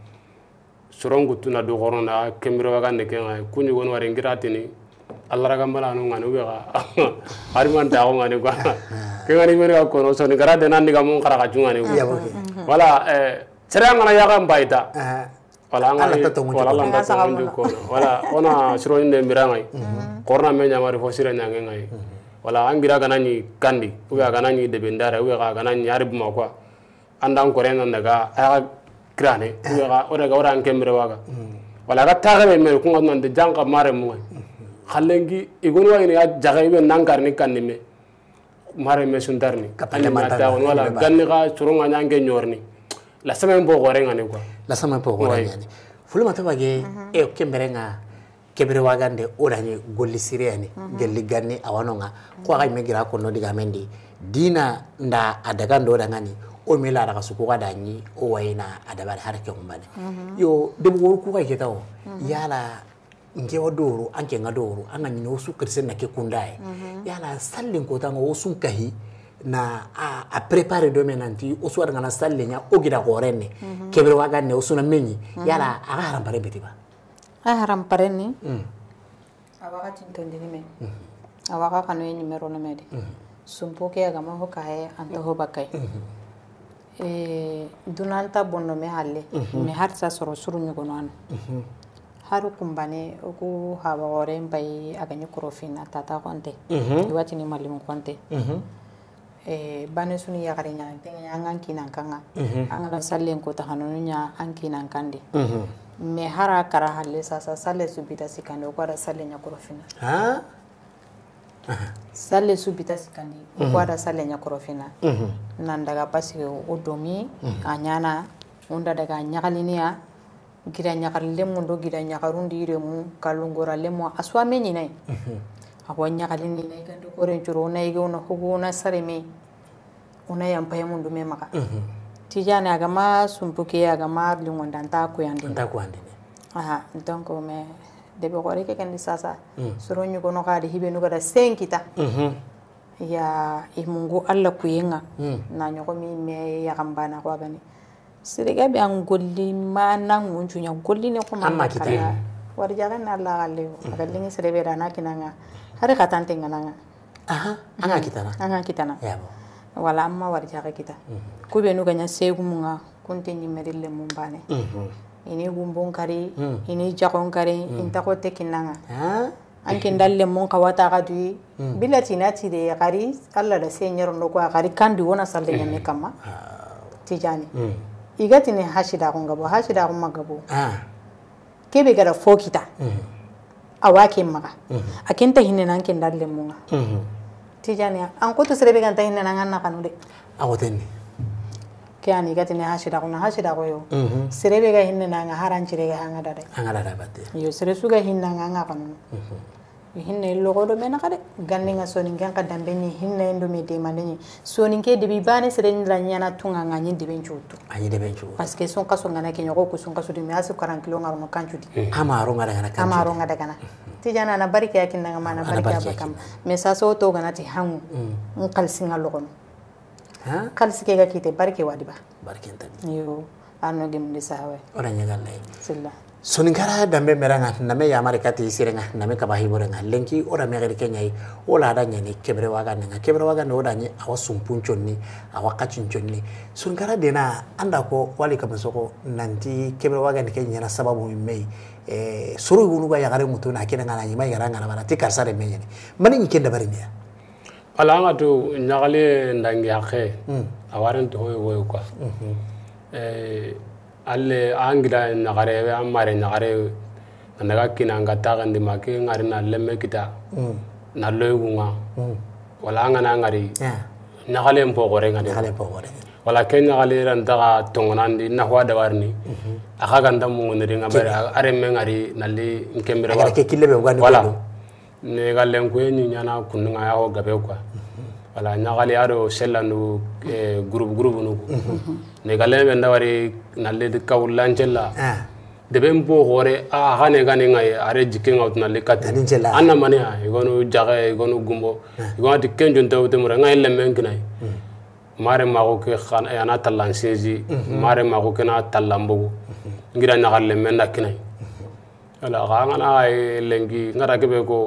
soron gutuna do horona kembere waga ne kenga kunyu gon warin giratini allara gambala anu ngani uga ari man dawo ngani gwa kenga ni mere ko kono so ni de nan ni gamon kara kajunga ni ya, wala eh cerang ngana yaga mbaita wala ngani wala ta to ngundu ko wala ona soron mira mirangai mhm. korona me nyamari fosire nyange ngai mhm. wala angira kana ni kandi uga kana ni debendara uga kana ni harib andang andan korena ndaga krane kuyaga oraga oran kemre waga wala ga taga be mere kunga non janga mare mu khalengi igon wa ina jaga be nangar ni kanni mare me sundarni kapale mata wala ganni ga churunga nyange nyorni la semaine bo gore ngani kwa la semaine bo gore ngani fulma to bage mhm. e kemre nga kebere wagande oranye golli siriyani mhm. gelli ganni awanonga ko aga me gira ko no diga mendi dina nda adagando orangani omela daga mhm. su kuga danyi mhm. o wayna adabar harken umbane yo de bu kuga ke tawo yala nge wa doro anke nga doro anga ni no su kirsen na ke kundae yala sallin ko tanga o sun kahi na a, a prépare do menanti o suwar ngana salle nya o gida ko renne mhm. kebre waga ne o suna menyi yala aga haram pare betiba a haram pare ni awaga tintondi ni me awaga kanu ni mero na mede sumpo ke agama ho kae anta ho bakai mm -hmm. Eh, dunanta ta bɔnnɔmɛ hale mɛ mhm. harisa sɔrɔ suru ɲɔgɔnɔa na mhm. hari kunbane o ko haba wɔrɛ n agañi a tata kɔntɛ mhm. i malimu kɔntɛ eh, bane suni yagare ɲa an kan kinan kan ka an kana sallen kotaganonu ɲa an kinan kan de mɛ hara kara halle sasa salle subita sikande o ko ada salle ɲa kɔrɔfinna sale subita sikandi mhm. ko sale nya korofina mhm. nan daga basike o domi mhm. a nyana unda daga nyakaliniya gira nyakalile mun do gira nyakarundi ire mu kalungora lemo aswa me nyinai ako nyakalini nai gando koren churo na ige una hugo na sare me una yampaye mun do tijane agama sumpuke agama lingonda ntaku yandini aha donc mais debe gore ke kendi sasa mm. suru nyu kono no kadi hibe nuga da sen kita mm-hmm. ya imungu alla kuyenga kuinga mm. na nyugo mi me ya na kwa gani siriga bi an golli ma nan nya golli ne kuma amma kita war jaga na la galle mm. Mm-hmm. galle ni na kinanga har ka tante ngana aha anga mm-hmm. kita na anga kita na yabo wala amma war jaga kita mm. kube nuga nya segu munga kunte nyimeri le mumbane ini gumbon kari hmm. ini jakon kari hmm. inta ko tekinanga kinanga an kin dalle mon kawata gadui hmm. bilati na de kari kala da senyor no ko kari di wona salle nyame kama tijani igati ne hashida ko ngabo hashida ko magabo kebe gara fokita awa ke maga akinta hinne nan kin dalle mon tijani an ko to sere be kan ta hinne nan an na kanu de tenne kani gati ne hashira kuna hashira koyo mhm. serebe ga hinne na nga haran cire ga hanga dare hanga dare batte yo sere suga hinna nga nga kan mhm. hinne logo do mena kade ganne nga sonin gan ka dambe ni hinne ndo me de mane ni sonin ke de bi bane ni la nyana tunga nga nyi de ben chutu anyi de ben parce que son kaso ngana ke nyoko ko son kaso de me asu kilo nga no kan chuti amaro nga daga na kan amaro nga daga na ti jana na barike yakin nga mana barike abakam me to gana ti hangu in mhm. kalsinga logo kan sike ga kite barke wadi ba barke tan yo anu gem de sawe ora nyagal lay silla sonikara dambe meranga name yamare kati sirenga na me kabahi borenga lenki ora gari kenyai ola ada ni kebre waga nga kebre waga no da nya awa sumpuncho ni awa kachincho ni de na anda ko wali kabasoko nanti kebre waga ni kenyana sababu mei eh suru gunu ga yagare mutu na kina ngana nyima yagara bana tikar sare menyeni. mani nyikenda bari nya ala an ka to ndangi axe hmm. a warin tɔgɔ ye woyo kuwa mhm. eh, alle an gida ɲagare bɛ an mare ɲagare na naga kina an ka ma ke ngari na lemme kita hmm. na loyi kunga hmm. wala an kana ngari ɲagalen pɔgɔre nga de wala ke ɲagale toŋonandi n taga tɔngɔnan di nahuwa dawari ni a ka kan ta bari are mɛ ngari nali n ne ga lenkoye ni nyana kunnga ya ho gabe kwa wala nyagali ado sellandu eh, groupe groupe nuku ne ga lembe ndawari nalle de kawlanjella ah. deben bo hore a ah, hane gane ngai are jikin out na lekati anna mane ha igonu jaga igonu gumbo ah. igonu dikken junta utte mura yi lemen kinai mare mago ke khan ana tallan seji mare mago ke na tallan bugu ngira nyagal lemen na kinai ala ga ngana eh, lengi ngara kebe ko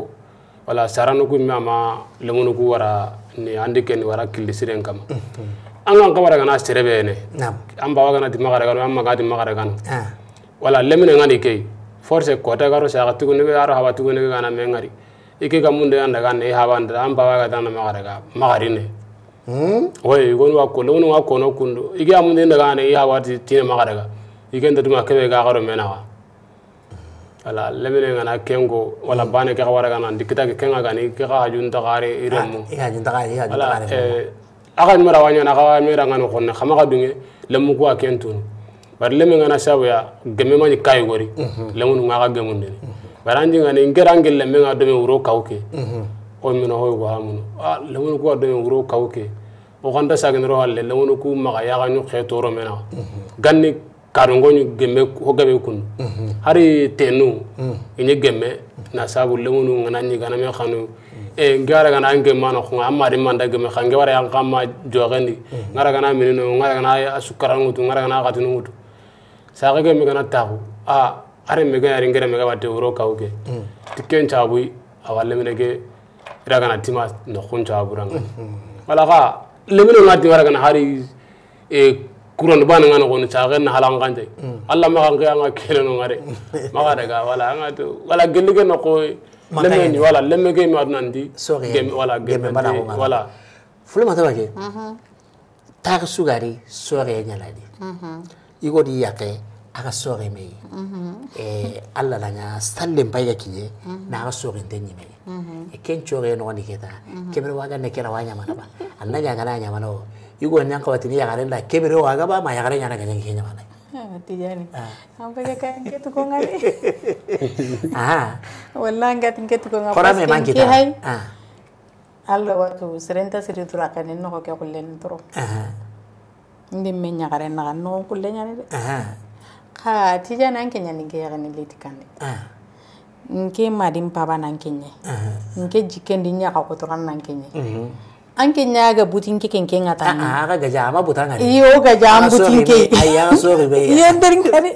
wala saranuku mi ama lemunuku wara ni andike ni wara killi siren kama mhm. an kan kawara kana serebe ne an bawa kana dimma kare kanu an maga dimma kare kanu ah. wala lemine ngani kei forse kota karo sa katuku ne aro haba tuku ne kana me ike ka munde anda kan ne haba anda an bawa kana e magare ka magari ne wai hmm? gonu wa ko lewunu wa kono kundu ike amunde anda kana ne haba tine magare ka ike ndatu kebe ka mena ka wala lebele ngana kengo wala bane ka wara kana dikita ke kenga gani ke ka hajun tagare iremu ya hajun tagare ya hajun tagare eh akan mara wanya na kawa mera ngano konne khama ka dunge lemu ko akentun bar lemu ngana sabu ya gemme mani kai gori lemu nga ka gemun ne baranji ngani ngerange lemu nga do me kauke o mino hoy go hamuno ah lemu ko do me kauke o ganda sagin ro halle lemu ko maga ya ga khetoro mena ganni karongoñu gemme hogabe kun mhm. hari tenu mhm. ini gemme na sabu lemunu ngana ni gana me khanu e eh, ngara gana nge mana ko amma de manda gemme khange wara an kama jogandi mhm. ngara gana minino ngara gana asukara ngutu ngara gana gatinu ngutu saga gemme gana taku a are me gana ringere me gabate uro kauke tiken chabu awalle mene ge ira gana tima no khun chabu ranga wala ka lemino ngati wara gana hari e kuron ba nga no cha ga na halang kan dai Allah ma kan ga kire no ngare ma ga daga wala nga to wala gelli ga no ko lemme ni wala lemme ga mi adnan di gem wala gem wala ma ta ke ta ga sugari sore nya la di mm-hmm. igo di yake aga sore me mm-hmm. eh Allah la nya sallem ya kiye mm-hmm. na aga sore den ni me e eh, ken chore no ni keta kemre waga ne kera wanya mana ba annaga ga na nya no igon yang kawati ni yagaren da kebere wa gaba ma yagaren yana ganyan kenya bana tijani ampe ke kan ke tu konga ni ah wallah ngat ke tu konga kora memang kita ah allo watu serenta siri tu rakan ni no ke kullen tro ah ndi me yagaren na no kullen yana de ah ka tijani an kenya ni ke yagaren litikan ah nke madin mhm. paba nan kenya nke jikendi nyaka kotoran nan kenya anke ñaaga ke kenke ngata ah, ah ka gaja ama butan ngari iyo gaja am ke. aya sori be iyo der ngani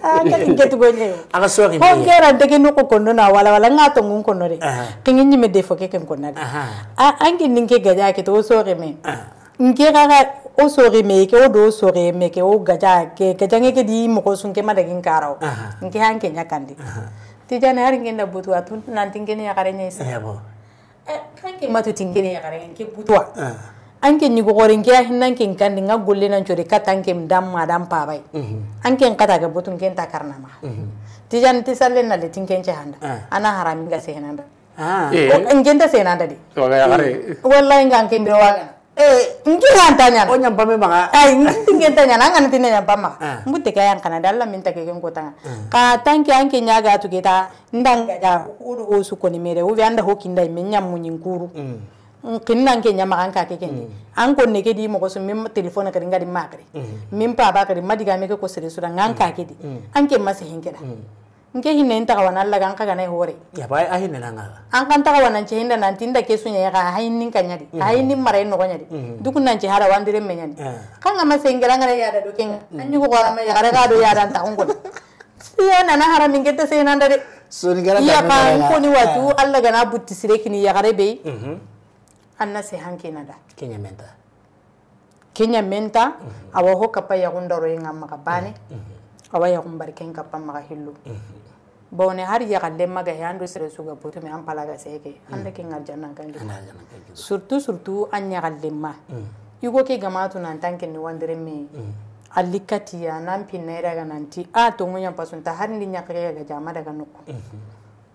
aga ah, ngetu tu gonye aga sori be ko ngera ndege no ko na wala wala ngato ngun kono re ah, kingi me defo ke ken kondo a anke ninke gaja ke to sori me nke gaga o sori me ke o do sori me ke o gaja ke gaja ke di mo ko sunke ma dagin karao nke hanke nyakandi tijana haringe nda butu atun nantinge ne yakare nyesa yabo ke matu tingene ya garen ke butwa ah. anke ni gogorin ke hinan ke kan dinga golle nan jore ka tanke mdam madam pa mhm. anke kata ga butun ken ta karna ma mhm. tijan ti salle na le tinken ce handa ah. ana haramin ga se hinanda ah eh. o ngenta se di wallahi ngan ke mbiro waga Eh, ngingantanyana onyampamemanga ay ngingentanyana anganatine nyampama ah. nguteke yankanade alla min takeke nkotanga ah. ka tanki anke nyaga atugeta ndangaja uru osukoni mere uvi anda hokinda ime nyamunyi nkuru mm. nkinna nke nyamaga nka keke ni mm. anko neke di mogo so mim telefone kadi ngadi makri mm. mim pa bakari madiga meke ko sura nganka kedi anke mase hinkeda nke hinne inta kawana alla ganka nai hore ya bai a hinne nanga an kan ta kawana nche hinda nan tinda ke sunya ka hainin kanya di mm-hmm. hainin mara no kanya di mm-hmm. duk nan che hara wandire menya ma kan ga masengera ngare ya da dokin an yi ko ma ya gara ga do ya dan ta ungun iya nana hara min gete sai nan dare so iya, ni gara iya ka ko ni watu alla na butti sire kini ya gare be mm-hmm. anna se hanke na da kenya menta kenya menta awo ho kapaya ya gundaro yin amma ka bane awa ya gumbar ken kapa maka hillu bawne har yagallen maga he an do sere suga botome an palaga seke mm. anda ke ngar jannan kan surtout surtout an yagallen ma mm. yugo ke gamatu nan tanke ni wandere me mm. alikati ya nan pinera ga nan ti a to ngunya pasunta har ni nyakare ga jama daga nuku mm-hmm.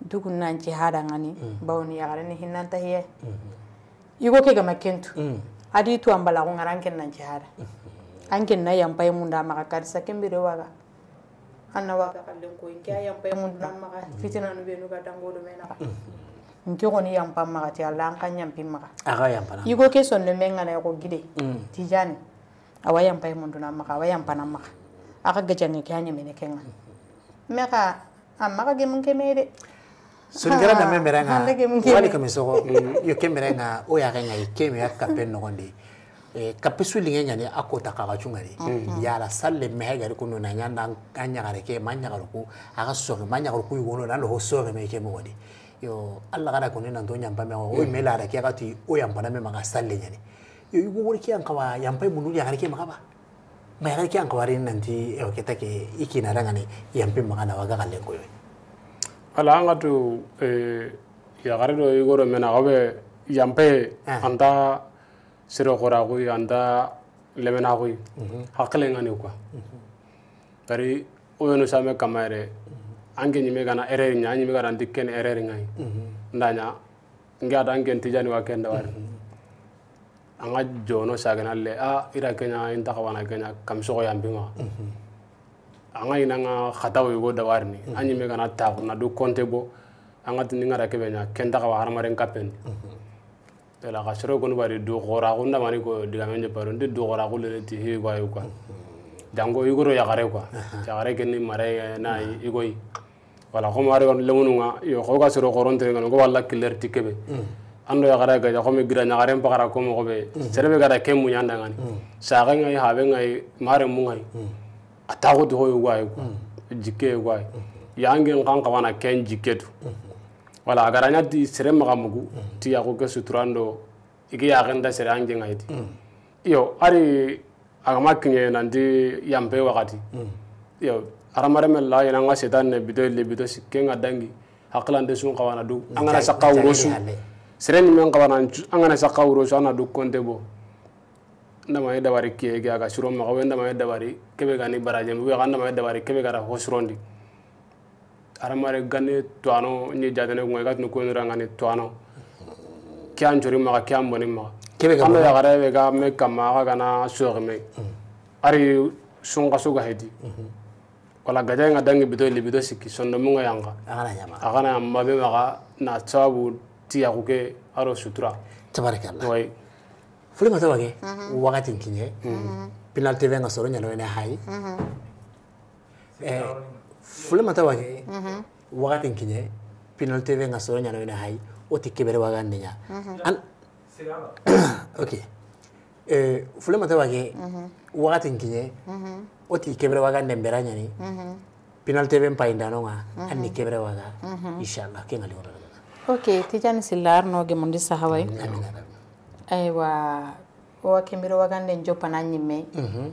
dugun nan ci hada ngani bawne yagare ni hinnan tahiye mm-hmm. yugo ke gama adi to ambala ngaran ken nan ci hada mm-hmm. anken na yampay munda maka karisa kembere waga annawa ka kallen ko nke ayam pay mun nan maka fitina no benu ka tango do mena nke koni yam pam maka ti Allah an kan yam pim maka aga yam pana yugo ke son le menga na ko gide tijani mm. awa yam pay mun nan maka awa yam pana maka aga gajan ke hanya mene kenga meka amma ka gemun ke mede surigara da memerenga wali kamisogo yo kemerenga o ya kenga ikeme ya kapen no gonde Eh, kapisu e linge nyani ako takaka chungari mm-hmm. yala salle mehe gari kuno na nyanda anyagare ke manyagare ku aga manya manyagare ku yugo e na lo soge me ke modi yo alla gara kuno na ndonya mbame o mela ara ke gati o yamba na me maga salle nyani yo yugo wori ke ankawa yamba munu ya gari ke magaba ma gari ke ankawa rin nanti o ke iki na ranga ni yampe maga na waga galen ko yo ala anga tu eh ya gari do yugo e ro mena obe yampe eh. anta siro gora gui anda lemena gui mhm. hakle nga ni ko mhm. pari oyonu sa me kamare mhm. angeni megana ere riñani mi garandi ken ere riñai ndanya ngada ngenti jani wa kendaware angaj jono sa gana le a ah, ira kenya intakhwana kenya kam soyam ina, angai na kha tawi goda warne ani megana tafo na du kontego angad ni ngara kenya kendakhwara maren kapen ela ka sere kono bari do gora ko ndamani ko diga menje paro ndi do gora ko le ti he kwa yuka dango yugoro ya gare kwa ya gare ke ni mare na igoi wala ko mare kono le mununga yo ko ka sere tere kono ko wala killer ti mm. ando ya gare ga ko me gira nya gare mpakara ko mo mm. be sere gara ke mu nya ndanga mm. sa ga ngai ha be ngai mare mu ngai atago do yo kwa yuka jike kwa yange nkanka wana ken jiketu wala agara nya di sere maga mugu ti ya ko ke suturando igi ya genda sere ange ngaiti mm. yo ari agama kinye nandi yambe wakati mm. yo aramare mel la yana nga setan ne bido le bido sikke nga dangi haklan de sun kawana du mm. angana sakka urosu sere ni men kawana angana sakka urosu ana du konte bo ndama ye dabari kiye ga ga suro maga wenda ma ye dabari kebe ga ni baraje mbe ga ndama ye dabari kebe ga ra hosrondi aramare gane twano ni jadane ko ngat no ko ndra ngane twano kyan jori ma kyan boni ma kebe ka ma gara be ga me kama ga kana shore me mm-hmm. ari sunga suga hedi mm-hmm. wala gaja nga dangi bido li bido siki sondo munga yanga agana yama agana yama be maga na tabu tiya ko ke aro sutura tabarakallah way fuli mata wage mm-hmm. wakati kinye penalty venga soro nyalo ne hai eh fulemata wake wagati kiɲɛ penalité bɛ ka sɔrɔ ɲanawena hayi o tɛ kebɛrɛ waga ne ɲa ok fulemata mm-hmm. wake wagati kiɲɛ o tɛ kebɛrɛ waga nɛnbɛra ɲani penalité bɛ pa indano ga an ni kebɛrɛ waga inchallah ke ŋali wara ok tijani sillar no gemundi sahawai mm, aiwa wa kembere wagande njopana nyime mm-hmm.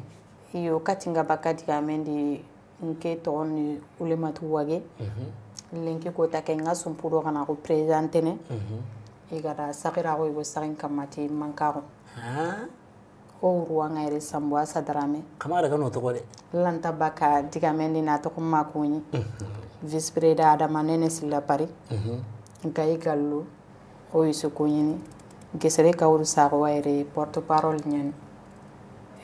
iyo katinga bakati gamendi nke tɔgɔ ni ulematu wage mhm. lenke kota ke nga sumpuro kana ko presidente ne e mhm. gara sakira ko ibo sakin kamati mankaro ha ah. o ruwa nga ere sambo asa drame kamara kanu to kore lanta baka diga mendi na to kuma kunyi mhm. vice president adama nene sila pari nga e gallo o isu kunyi ni gesere kawru sako wa ere porte parole nyani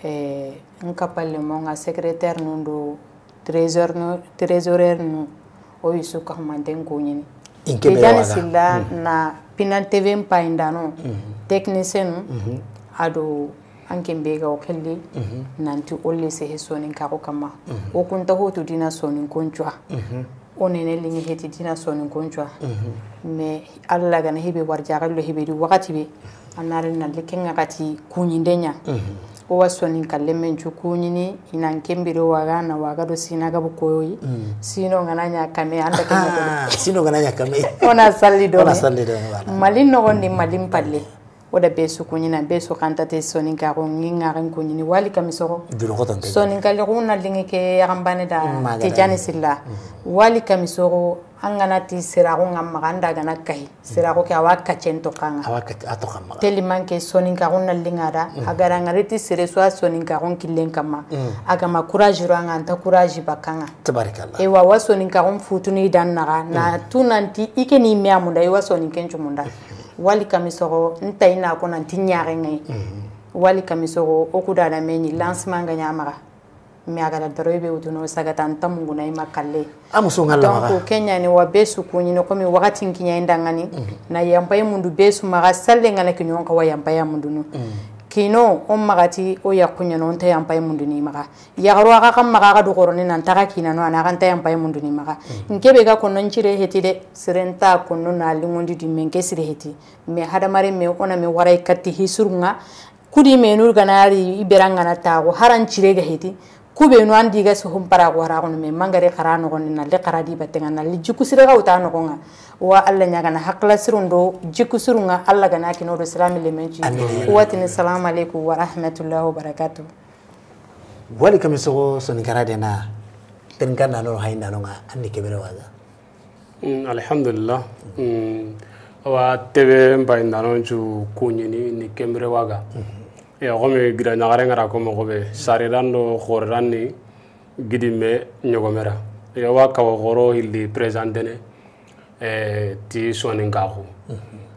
eh nka palle mo nga secrétaire nundo trésorière nu o yusu kahumanten k'o ɲini dejani sirila mm. na pinan tv n payindano mm-hmm. technicien nu mm-hmm. ado an kembe ga o kelli mm-hmm. nanti o le sehe sonin kako kama o kunta hotu dina sonin koncuwa o nene liŋe heti dina sonin koncuwa mais alla lagana hebe warjagallo hebedi wakati be a naari nalle kenŋa kati kuɲinde ɲa fo wa kalle men lɛmɛ juku ɲini ina kembire waga na waga do sina mm. sino ngana ɲa kame anda da kame ah, sino ngana kame ona salli ona salli do mali nɔgɔ ni palle oda be sukuñina be sukantate soninkaxu ŋiŋaxin kuñini wali kami soxo soninkalixu na liŋi ke yaxanbane da tijani silla mm-hmm. wali kami soxo an gana ti siraxu ŋa maxa an da gana kayi mm-hmm. siraxu ke awa kacen toxanga teliman ke soninkaxu na liŋa da mm-hmm. a gara ŋari ti sere so soninkaxun killen kanma a gama couragero anga anta courage bakkanga ewa wa soninkaxun futuni dan naxa na tu nanti i ke ni me a munda i wa soninkencu wali kamisogo n ta i naa kɔnɔ n ti ɲaagɛ mhm. wali kamisogo o ku daada mɛ ɲi lansement ga ɲaamaga mais a gada dɔrɔ be utuno sagata n ta munguna i ma kalle a muso ŋa lamaga donc kɛ wa bee suku ɲini komi wagati n kiɲa i dangani mhm. na yanpa i mundu bee sumaga salle ŋana ki ɲɔgɔn ka wa yanpa ya mundunu mhm kino on magati o yakunya non ta yampai munduni maga yagaro aga kam maga ga do korone nan taga kina no ana kan ta yampai munduni maga mm. nke be ga konon cire heti de sirenta konno na lingondi di men sire heti me hada mare me ona me warai katti hisurunga kudi me nur ganari iberanga na tago haran cire ga heti kube no an diga su hum para gwara me mangare khara no na le khara di batenga na li jiku sire ga uta no gonga wa alla nyaga na hakla sirundo jiku sirunga alla ga na kino salam le menji wa tin salam alaikum wa rahmatullahi wa barakatuh wali kami so son gara de na tin kan no hay no nga anni kebere waza mm, alhamdulillah mm, wa tebe mbay na ju kunyini ni kemre waga mm -hmm. komi gida ɲagarengara ko mogo be sariran do xoriran ni gidinme ɲogomera yowa kawo xoro hilli présentene e, ti soninkaxu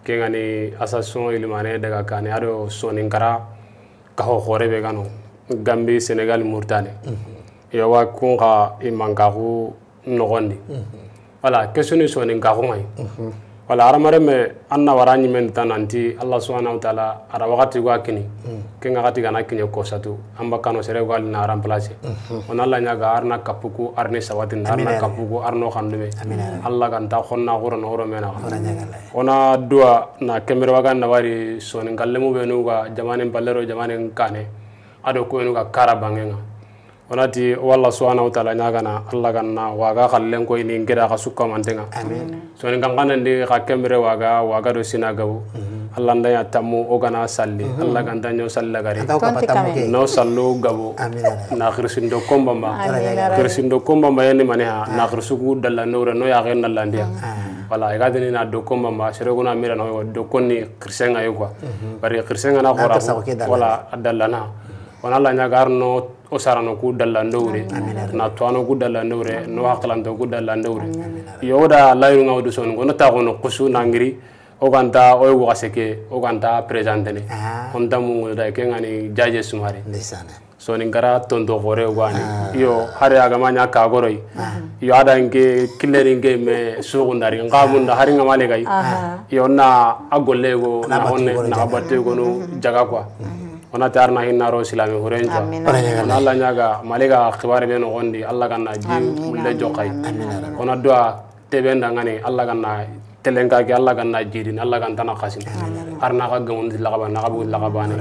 ke gani association ilimane daga kane ado soninkara kaxo xore be gano gambi sénégal murtane yowa kun xa i mankaxu noxondi wala ke suni soninkaxu ŋay wala aramare me anna warani men tananti allah subhanahu wa taala ara wakati go kini ke nga kati gana kinye kosatu amba kano sere go alina remplacer on allah ñaga arna kapuku arne sawatin arna kapuku arno xandume allah ta xonna xuro no xuro mena ona dua na kemer waga na wari soni mu benu nuga jamanen ballero jamanen kane ado ko nuga kara bangenga onati walla subhanahu wa ta'ala na allah ganna waga kallen ko ini ngira ka sukka mantenga amen so ni ndi ka kemre waga waga do sinagabu mhm. allah ndaya tammu o gana salli mhm. allah ganda nyo salla gari no sallu gabu na khirsindo komba ma khirsindo komba ma ni mane ha na khirsugu dalla nora no ya gen ndia wala ga na do komba ma sere gona mira no do konni khirsenga yo kwa mhm. bari khirsenga na khora wala adalla na wala la nyagarno usarano ku dallandowre na twano ku dallandowre no haqlanto ku dallandowre yoda layru ngaw du son gono ta gono qusu nangri o ganta o yugo aseke o ganta presentene ah. on damu ngoda ke ngani jaje sumare so ni gara tondo gore wani ah. yo hare aga manya ka goroi ah. yo ada nge killeri me sugu ndari nga munda hari nga male gai yo na agolle go na honne na batte no jaga kwa mm. ona tar na na ro silami hurenja ona nyaga malega khibare be no gondi Allah ganna ji mulle jokai. ona dua tebenda ngani Allah ganna telenga ke Allah ganna jidin Allah ganna tana khasin arna ka gamun lagaba na gabu lagaba ne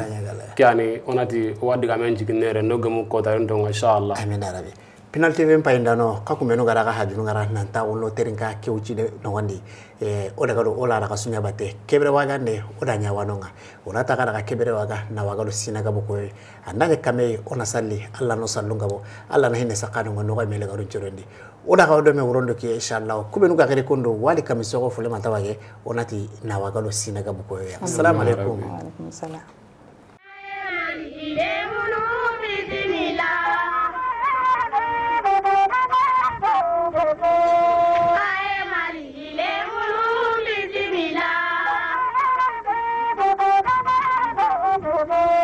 kyani onati wadiga men jikinere no gamu ko tarin to inshallah amin rabbi penalty fen payinda no ka kumenu gara ka hajunu gara nanta wolo terin ka kew cide nogondi eh, o daga e do o lara ka sunya bate kebere waga ne o da nya wanonga ona ta gara ka kebere waga na waga do sina ga boko anda ne kame ona salli alla no sallu ngabo alla na hine sakano ngono ga mele ga runjurendi o daga do me worondo ki inshallah kumenu ga gare kondo wali kamiso ko fule mata wage onati na waga do sina ga boko assalamu alaikum wa alaikum salam Oh,